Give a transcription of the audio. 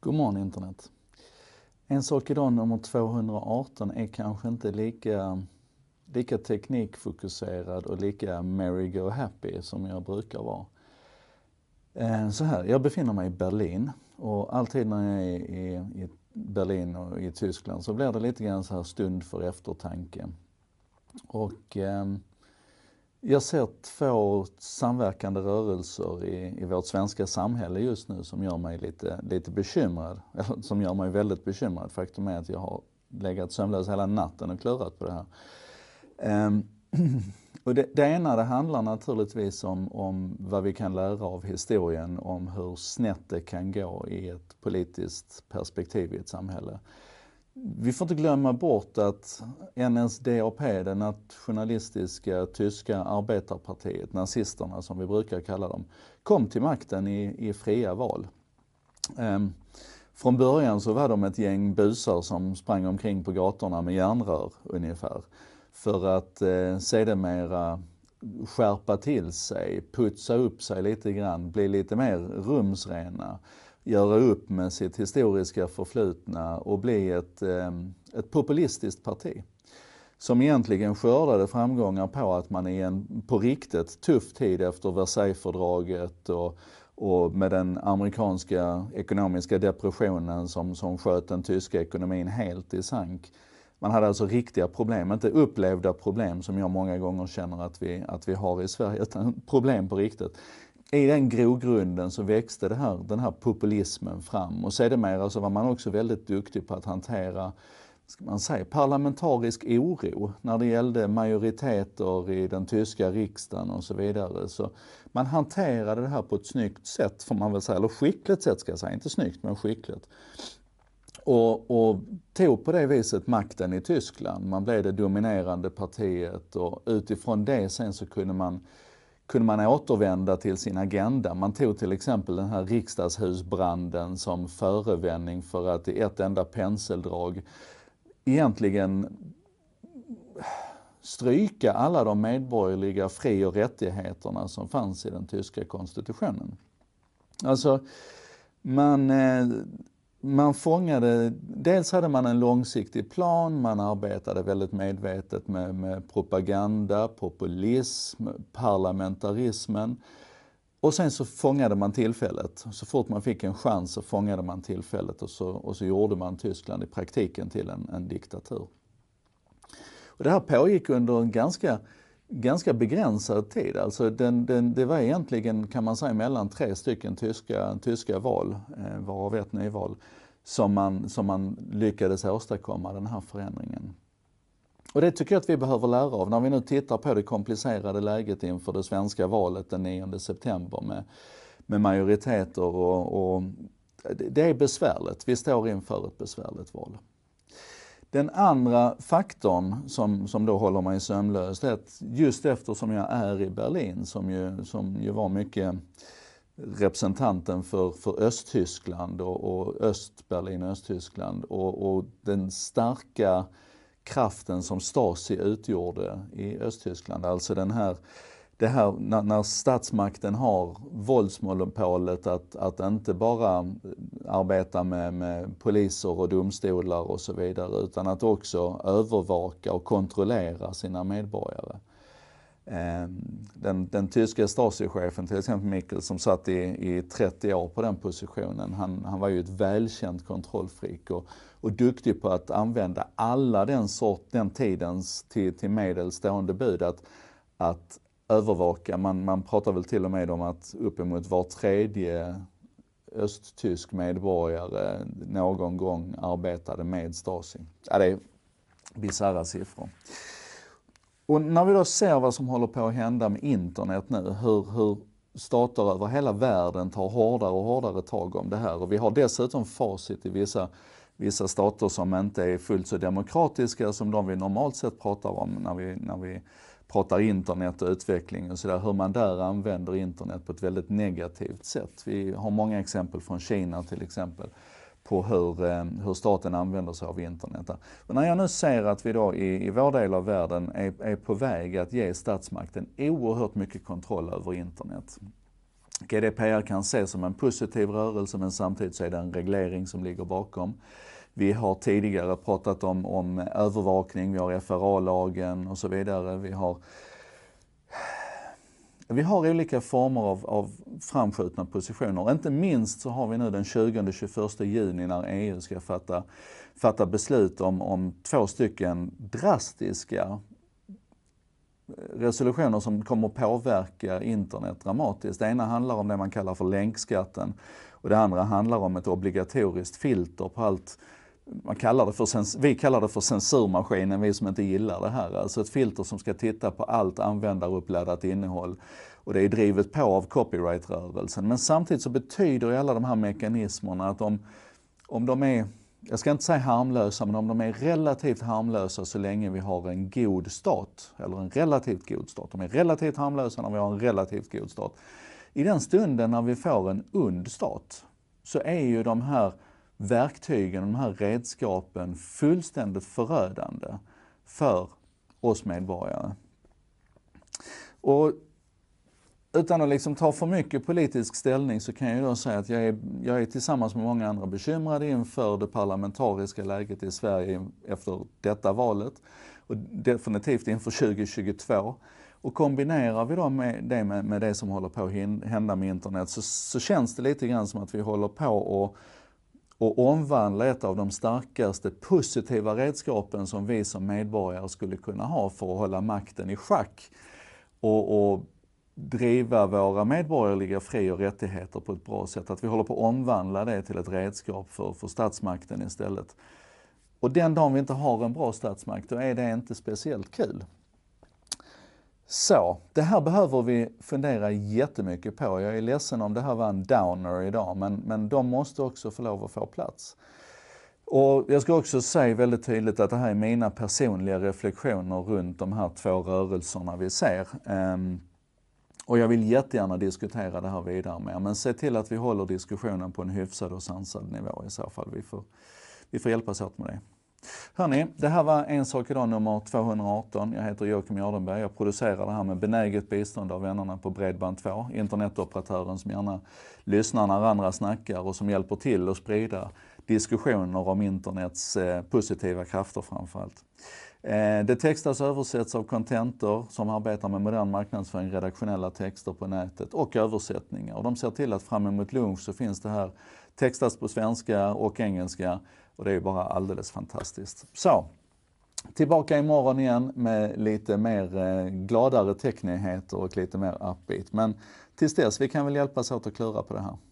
God morgon internet. En sak idag nummer 218 är kanske inte lika, lika teknikfokuserad och lika merry-go-happy som jag brukar vara. Eh, så här, jag befinner mig i Berlin och alltid när jag är i, i Berlin och i Tyskland så blir det lite grann så här stund för eftertanke. Och ehm, jag ser två samverkande rörelser i, i vårt svenska samhälle just nu som gör mig lite, lite bekymrad. Eller som gör mig väldigt bekymrad. Faktum är att jag har legat sömnlös hela natten och klurat på det här. Um, och det, det, ena det handlar naturligtvis om, om vad vi kan lära av historien, om hur snett det kan gå i ett politiskt perspektiv i ett samhälle vi får inte glömma bort att NSDAP, det nationalistiska tyska arbetarpartiet, nazisterna som vi brukar kalla dem, kom till makten i, i fria val. Ehm, från början så var de ett gäng busar som sprang omkring på gatorna med järnrör ungefär. För att eh, sedermera skärpa till sig, putsa upp sig lite grann, bli lite mer rumsrena göra upp med sitt historiska förflutna och bli ett, eh, ett populistiskt parti som egentligen skördade framgångar på att man i en på riktigt tuff tid efter Versaillesfördraget och, och med den amerikanska ekonomiska depressionen som, som sköt den tyska ekonomin helt i sank. Man hade alltså riktiga problem, inte upplevda problem som jag många gånger känner att vi, att vi har i Sverige, utan problem på riktigt i den grogrunden så växte här, den här populismen fram och sedermera så var man också väldigt duktig på att hantera ska man säga, parlamentarisk oro när det gällde majoriteter i den tyska riksdagen och så vidare. Så man hanterade det här på ett snyggt sätt, får man väl säga, eller skickligt sätt ska jag säga, inte snyggt men skickligt. Och, och tog på det viset makten i Tyskland. Man blev det dominerande partiet och utifrån det sen så kunde man kunde man återvända till sin agenda. Man tog till exempel den här riksdagshusbranden som förevändning för att i ett enda penseldrag egentligen stryka alla de medborgerliga fri och rättigheterna som fanns i den tyska konstitutionen. Alltså, man eh, man fångade, dels hade man en långsiktig plan, man arbetade väldigt medvetet med, med propaganda, populism, parlamentarismen. Och sen så fångade man tillfället. Så fort man fick en chans så fångade man tillfället och så, och så gjorde man Tyskland i praktiken till en, en diktatur. Och det här pågick under en ganska ganska begränsad tid. Alltså den, den, det var egentligen, kan man säga, mellan tre stycken tyska, tyska val, eh, varav ett nyval, som man, som man lyckades åstadkomma den här förändringen. Och det tycker jag att vi behöver lära av. När vi nu tittar på det komplicerade läget inför det svenska valet den 9 september med, med majoriteter och, och det är besvärligt. Vi står inför ett besvärligt val. Den andra faktorn som, som då håller mig sömnlös, det är att just eftersom jag är i Berlin, som ju, som ju var mycket representanten för, för Östtyskland och, och Östberlin och Östtyskland och, och, den starka kraften som Stasi utgjorde i Östtyskland, alltså den här det här när, när statsmakten har våldsmonopolet att, att inte bara arbeta med, med, poliser och domstolar och så vidare, utan att också övervaka och kontrollera sina medborgare. Ehm, den, den tyske Stasi-chefen till exempel, Mikkel, som satt i, i 30 år på den positionen, han, han var ju ett välkänt kontrollfreak och, och duktig på att använda alla den, sort, den tidens till, till medel stående bud att, att övervaka. Man, man pratar väl till och med om att uppemot var tredje östtysk medborgare någon gång arbetade med Stasi. Ja, det är bisarra siffror. Och när vi då ser vad som håller på att hända med internet nu, hur, hur stater över hela världen tar hårdare och hårdare tag om det här. Och vi har dessutom facit i vissa, vissa stater som inte är fullt så demokratiska som de vi normalt sett pratar om när vi, när vi pratar internet och utveckling och sådär, hur man där använder internet på ett väldigt negativt sätt. Vi har många exempel från Kina till exempel på hur, eh, hur staten använder sig av internet. Där. Och när jag nu ser att vi då i, i vår del av världen är, är på väg att ge statsmakten oerhört mycket kontroll över internet. GDPR kan ses som en positiv rörelse men samtidigt så är det en reglering som ligger bakom. Vi har tidigare pratat om, om övervakning, vi har FRA-lagen och så vidare. Vi har, vi har olika former av, av framskjutna positioner. Inte minst så har vi nu den 20-21 juni när EU ska fatta, fatta beslut om, om två stycken drastiska resolutioner som kommer påverka internet dramatiskt. Det ena handlar om det man kallar för länkskatten och det andra handlar om ett obligatoriskt filter på allt man kallar det för, vi kallar det för censurmaskinen, vi som inte gillar det här. Alltså ett filter som ska titta på allt användaruppladdat innehåll. Och det är drivet på av copyrightrörelsen. Men samtidigt så betyder ju alla de här mekanismerna att om, om de är, jag ska inte säga harmlösa, men om de är relativt harmlösa så länge vi har en god stat, eller en relativt god stat. De är relativt harmlösa när vi har en relativt god stat. I den stunden när vi får en ond stat så är ju de här verktygen, de här redskapen fullständigt förödande för oss medborgare. Och utan att liksom ta för mycket politisk ställning så kan jag då säga att jag är, jag är tillsammans med många andra bekymrade inför det parlamentariska läget i Sverige efter detta valet och definitivt inför 2022. Och kombinerar vi då med det med, med det som håller på att hända med internet så, så känns det lite grann som att vi håller på att och omvandla ett av de starkaste positiva redskapen som vi som medborgare skulle kunna ha för att hålla makten i schack och, och driva våra medborgerliga fri och rättigheter på ett bra sätt. Att vi håller på att omvandla det till ett redskap för, för statsmakten istället. Och den dagen vi inte har en bra statsmakt, då är det inte speciellt kul. Så, det här behöver vi fundera jättemycket på. Jag är ledsen om det här var en downer idag, men, men de måste också få lov att få plats. Och jag ska också säga väldigt tydligt att det här är mina personliga reflektioner runt de här två rörelserna vi ser. Ehm, och jag vill jättegärna diskutera det här vidare med men se till att vi håller diskussionen på en hyfsad och sansad nivå i så fall. Vi får, vi får hjälpas åt med det. Hörni, det här var En sak idag nummer 218. Jag heter Joakim Jardenberg. Jag producerar det här med benäget bistånd av vännerna på Bredband2, internetoperatören som gärna lyssnar när andra snackar och som hjälper till att sprida diskussioner om internets eh, positiva krafter framförallt. Eh, det textas och översätts av Contentor som arbetar med modern marknadsföring, redaktionella texter på nätet och översättningar. Och de ser till att fram emot lunch så finns det här Textas på svenska och engelska och det är bara alldeles fantastiskt. Så, tillbaka imorgon igen med lite mer eh, gladare tecknigheter och lite mer upbeat. Men tills dess, vi kan väl hjälpas åt att klura på det här.